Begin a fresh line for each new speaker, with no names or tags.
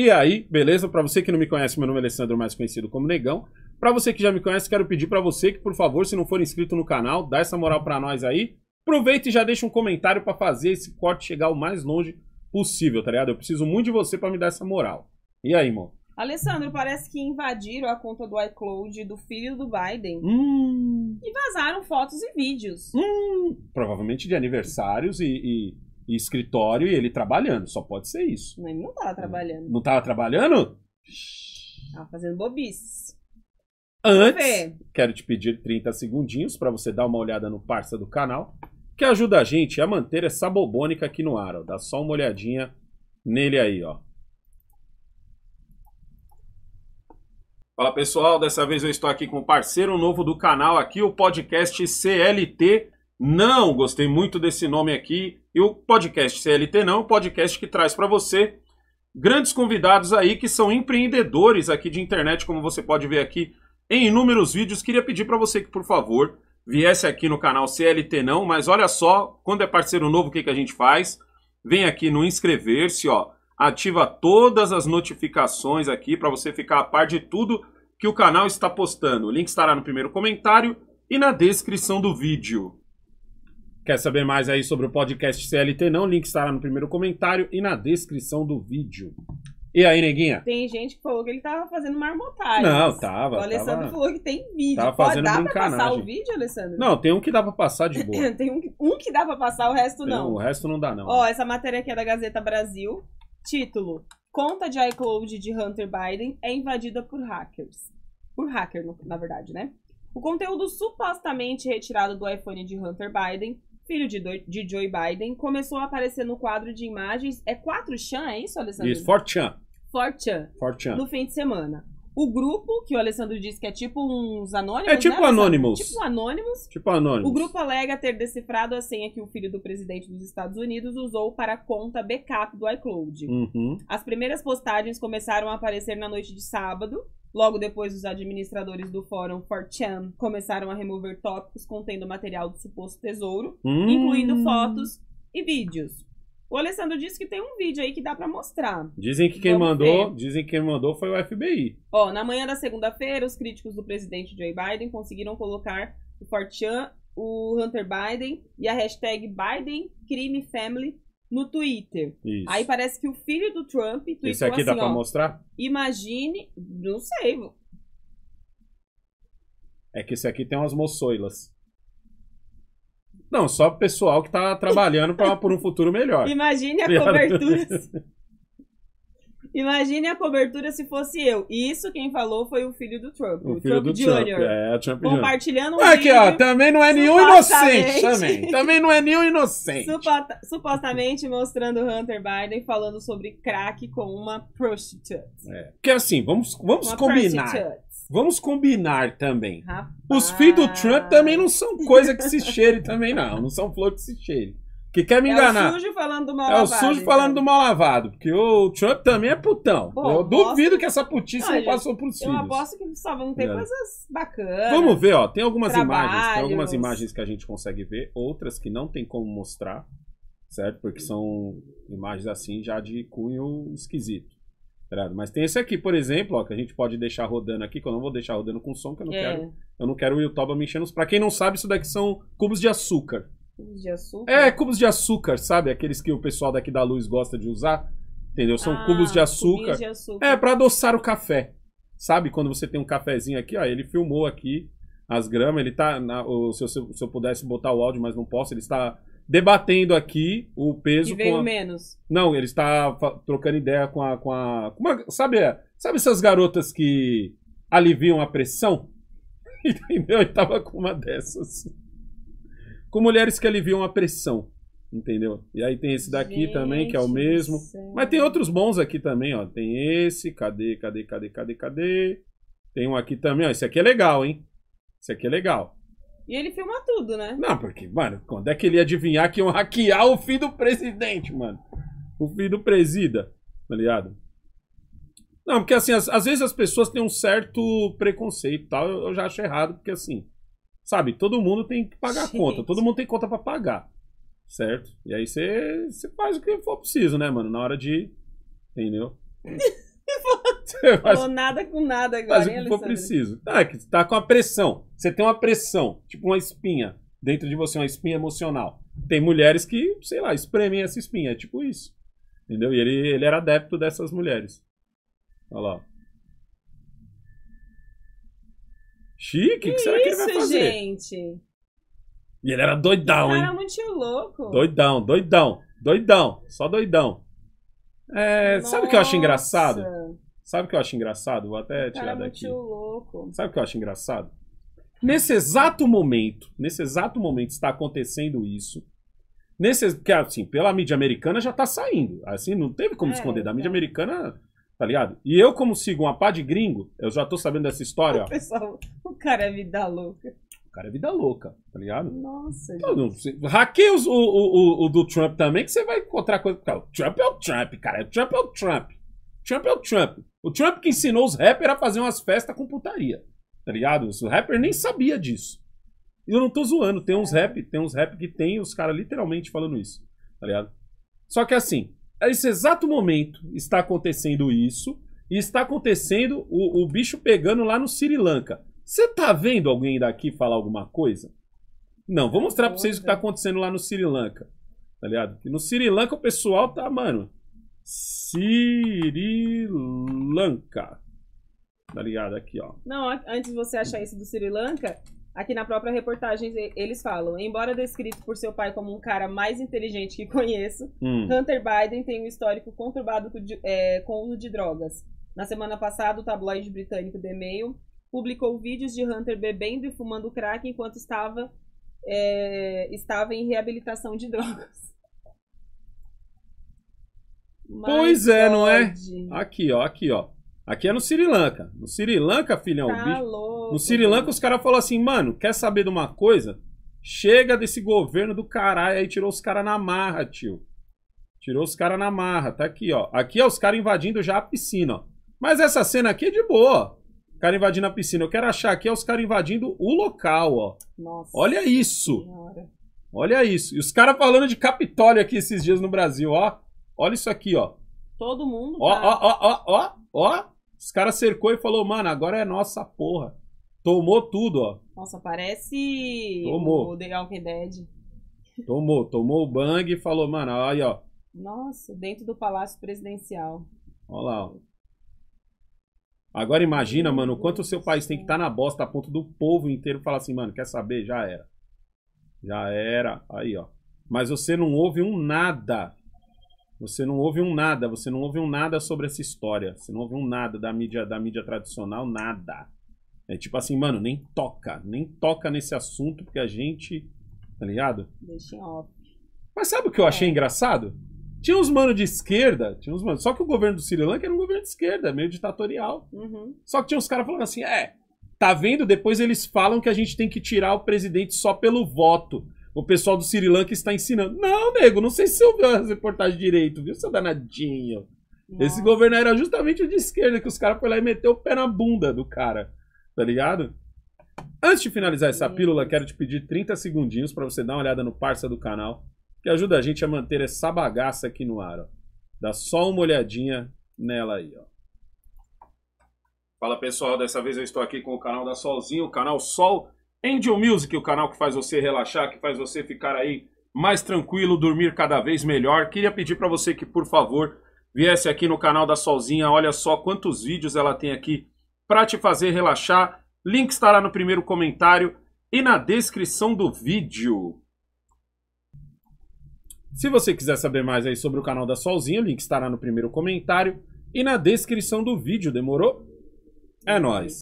E aí, beleza? Para você que não me conhece, meu nome é Alessandro, mais conhecido como Negão. Para você que já me conhece, quero pedir para você que, por favor, se não for inscrito no canal, dá essa moral para nós aí. Aproveita e já deixa um comentário para fazer esse corte chegar o mais longe possível, tá ligado? Eu preciso muito de você para me dar essa moral. E aí, irmão?
Alessandro, parece que invadiram a conta do iCloud do filho do Biden. Hum. E vazaram fotos e vídeos. Hum.
Provavelmente de aniversários e, e em escritório e ele trabalhando. Só pode ser isso.
Mas ele não tava trabalhando.
Não tava trabalhando?
Tava fazendo bobice. Antes,
quero te pedir 30 segundinhos para você dar uma olhada no parça do canal, que ajuda a gente a manter essa bobônica aqui no ar. Ó. Dá só uma olhadinha nele aí, ó. Fala pessoal, dessa vez eu estou aqui com um parceiro novo do canal aqui, o podcast CLT. Não, gostei muito desse nome aqui. E o podcast CLT não, o é podcast que traz para você grandes convidados aí que são empreendedores aqui de internet, como você pode ver aqui em inúmeros vídeos. Queria pedir para você que, por favor, viesse aqui no canal CLT não, mas olha só, quando é parceiro novo, o que, que a gente faz? Vem aqui no inscrever-se, ó. Ativa todas as notificações aqui para você ficar a par de tudo que o canal está postando. O link estará no primeiro comentário e na descrição do vídeo. Quer saber mais aí sobre o podcast CLT? Não, o link estará no primeiro comentário e na descrição do vídeo. E aí, neguinha?
Tem gente que falou que ele tava fazendo marmotagem. Não, tava. O Alessandro tava, falou que tem vídeo. Tava fazendo Pô, dá pra passar o vídeo, Alessandro? Não,
tem um que dá pra passar de boa.
tem um, um que dá pra passar, o resto tem não. Um, o resto
não dá, não. Ó, essa
matéria aqui é da Gazeta Brasil. Título: Conta de iCloud de Hunter Biden é invadida por hackers. Por hacker, na verdade, né? O conteúdo supostamente retirado do iPhone de Hunter Biden filho de, do, de Joe Biden, começou a aparecer no quadro de imagens. É 4chan, é isso, Alessandro? Isso, 4chan. 4chan.
4chan. No fim
de semana. O grupo, que o Alessandro disse que é tipo uns anônimos. É tipo né, anônimos. Tipo anônimos.
Tipo anônimos. O grupo
alega ter decifrado a senha que o filho do presidente dos Estados Unidos usou para a conta backup do iCloud. Uhum. As primeiras postagens começaram a aparecer na noite de sábado Logo depois, os administradores do fórum 4chan começaram a remover tópicos contendo material do suposto tesouro, hum. incluindo fotos e vídeos. O Alessandro disse que tem um vídeo aí que dá para mostrar. Dizem que quem Vamos mandou, ver.
dizem que quem mandou foi o FBI.
Ó, na manhã da segunda-feira, os críticos do presidente Joe Biden conseguiram colocar o Fortean, o Hunter Biden e a hashtag Biden Crime Family no Twitter. Isso. Aí parece que o filho do Trump Isso aqui assim, dá pra mostrar? Imagine, não sei.
É que esse aqui tem umas moçoilas. Não, só pessoal que tá trabalhando pra, por um futuro melhor. Imagine a cobertura.
Imagine a cobertura se fosse eu. isso quem falou foi o filho do Trump, o, o filho Trump do Jr. Trump, é, Trump Compartilhando um Aqui, ó, também não é nenhum inocente, também. Também não é nenhum inocente. Supota, supostamente mostrando Hunter Biden falando sobre crack com uma prostituta.
É. Porque assim, vamos, vamos combinar. Vamos combinar também. Rapaz. Os filhos do Trump também não são coisa que se cheire também, não. Não são flor que se cheire. Que quer me enganar. É o
sujo falando do mal lavado. É o sujo então. falando
do mal lavado. Porque o Trump também é putão. eu aposto... duvido que essa putice não, passou por cima. Eu aposto
que só vão ter é. coisas bacanas. Vamos ver, ó. Tem algumas trabalhos. imagens. Tem algumas imagens
que a gente consegue ver, outras que não tem como mostrar. Certo? Porque são imagens assim já de cunho esquisito. Mas tem esse aqui, por exemplo, ó, que a gente pode deixar rodando aqui, que eu não vou deixar rodando com som, que eu não é. quero. Eu não quero o Yotoba me enchendo. Pra quem não sabe, isso daqui são cubos de açúcar.
Cubos de açúcar? É,
cubos de açúcar, sabe? Aqueles que o pessoal daqui da luz gosta de usar. Entendeu? São ah, cubos de açúcar. de açúcar. É, para adoçar o café. Sabe quando você tem um cafezinho aqui, ó, ele filmou aqui as gramas, ele tá. Na, o, se, eu, se, eu, pudesse botar o áudio, mas não posso, ele está debatendo aqui o peso. E veio com a... menos. Não, ele está trocando ideia com a. Com a, sabe, é, sabe essas garotas que aliviam a pressão? Entendeu? Ele tava com uma dessas com mulheres que aliviam a pressão. Entendeu? E aí tem esse daqui Gente também, que é o mesmo. Mas tem outros bons aqui também, ó. Tem esse, cadê, cadê, cadê, cadê, cadê? Tem um aqui também, ó. Esse aqui é legal, hein? Esse aqui é legal.
E ele filma tudo, né? Não,
porque, mano, quando é que ele ia adivinhar que iam hackear o filho do presidente, mano? O filho do presida, tá ligado? Não, porque assim, às, vezes as pessoas têm um certo preconceito e tal, eu, eu já acho errado, porque assim, Sabe, todo mundo tem que pagar Gente. conta, todo mundo tem conta para pagar. Certo? E aí você faz o que for preciso, né, mano? Na hora de. Entendeu?
faz, Falou nada com nada agora. Faz o que for preciso.
Tá, é que tá com a pressão. Você tem uma pressão, tipo uma espinha dentro de você, uma espinha emocional. Tem mulheres que, sei lá, espremem essa espinha. É tipo isso. Entendeu? E ele, ele era adepto dessas mulheres. Olha lá. Chique, que, que será isso, que ele vai fazer?
gente?
E ele era doidão, hein? Era
muito louco.
Doidão, doidão, doidão, só doidão. É,
sabe o que eu acho engraçado?
Sabe o que eu acho engraçado? Vou até tirar cara é daqui. Muito louco. Sabe o que eu acho engraçado? Nesse exato momento, nesse exato momento está acontecendo isso. Nesse, porque assim, pela mídia americana já tá saindo. Assim, não teve como é, esconder. Da então. mídia é. americana tá ligado? E eu, como sigo uma pá de gringo, eu já tô sabendo dessa história. O
pessoal, cara é vida louca.
O cara é vida louca, tá ligado?
Nossa, não,
não, hackeia os, o, o, o, do Trump também, que você vai encontrar coisa. Cara, o Trump é o Trump, cara. O Trump é o Trump. O Trump é o Trump. O Trump que ensinou os rappers a fazer umas festas com putaria. Tá ligado? Os rappers nem sabia disso. E eu não tô zoando, tem uns é. rap, tem uns rap que tem os caras literalmente falando isso. Tá ligado? Só que assim, nesse exato momento está acontecendo isso. E está acontecendo o, o bicho pegando lá no Sri Lanka. Você tá vendo alguém daqui falar alguma coisa? Não, vou mostrar pra vocês o que tá acontecendo lá no Sri Lanka. Tá ligado? no Sri Lanka o pessoal tá, mano. Sri Lanka. Tá ligado? Aqui, ó.
Não, antes de você achar isso do Sri Lanka, aqui na própria reportagem eles falam: embora descrito por seu pai como um cara mais inteligente que conheço, hum. Hunter Biden tem um histórico conturbado com, é, com uso de drogas. Na semana passada, o tabloide britânico The Mail publicou vídeos de Hunter bebendo e fumando crack enquanto estava, é, estava em reabilitação de drogas. pois Mas é, não
é? Aqui, ó, aqui, ó. Aqui é no Sri Lanka. No Sri Lanka, filhão. Tá bicho, louco, no Sri Lanka, os caras falaram assim, mano, quer saber de uma coisa? Chega desse governo do caralho. Aí tirou os caras na marra, tio. Tirou os caras na marra. Tá aqui, ó. Aqui, ó, os caras invadindo já a piscina, ó. Mas essa cena aqui é de boa. O cara invadindo a piscina. Eu quero achar aqui é os caras invadindo o local, ó.
Nossa. Olha isso. Senhora.
Olha isso. E os caras falando de Capitólio aqui esses dias no Brasil, ó. Olha isso aqui, ó.
Todo mundo. Ó, ó,
ó, ó, ó, ó. Os caras cercou e falou, mano, agora é nossa porra. Tomou tudo, ó.
Nossa, parece tomou. o The Walking Dead.
Tomou, tomou o bang e falou, mano, aí, ó.
Nossa, dentro do Palácio Presidencial.
Olha lá, ó. Agora imagina, mano, o quanto o seu país tem que estar tá na bosta a ponto do povo inteiro falar assim, mano, quer saber? Já era. Já era. Aí, ó. Mas você não ouve um nada. Você não ouve um nada. Você não ouve um nada sobre essa história. Você não ouve um nada da mídia, da mídia tradicional, nada. É tipo assim, mano, nem toca. Nem toca nesse assunto, porque a gente. Tá ligado? Deixa em off. Mas sabe o que eu achei é. engraçado? Tinha uns mano de esquerda, tinha uns mano. Só que o governo do Sri Lanka era um governo de esquerda, meio ditatorial. Uhum. Só que tinha uns caras falando assim: é, tá vendo? Depois eles falam que a gente tem que tirar o presidente só pelo voto. O pessoal do Sri Lanka está ensinando. Não, nego, não sei se eu ouviu a reportagem direito, viu, seu danadinho? Nossa. Esse governo era justamente o de esquerda, que os caras foram lá e meteu o pé na bunda do cara. Tá ligado? Antes de finalizar essa pílula, quero te pedir 30 segundinhos para você dar uma olhada no parça do canal que ajuda a gente a manter essa bagaça aqui no ar. Ó. Dá só uma olhadinha nela aí. Ó. Fala pessoal, dessa vez eu estou aqui com o canal da Solzinho, o canal Sol Angel Music, o canal que faz você relaxar, que faz você ficar aí mais tranquilo, dormir cada vez melhor. Queria pedir para você que, por favor, viesse aqui no canal da Solzinha, olha só quantos vídeos ela tem aqui para te fazer relaxar. Link estará no primeiro comentário e na descrição do vídeo. Se você quiser saber mais aí sobre o canal da Solzinha, o link estará no primeiro comentário e na descrição do vídeo, demorou? É nóis!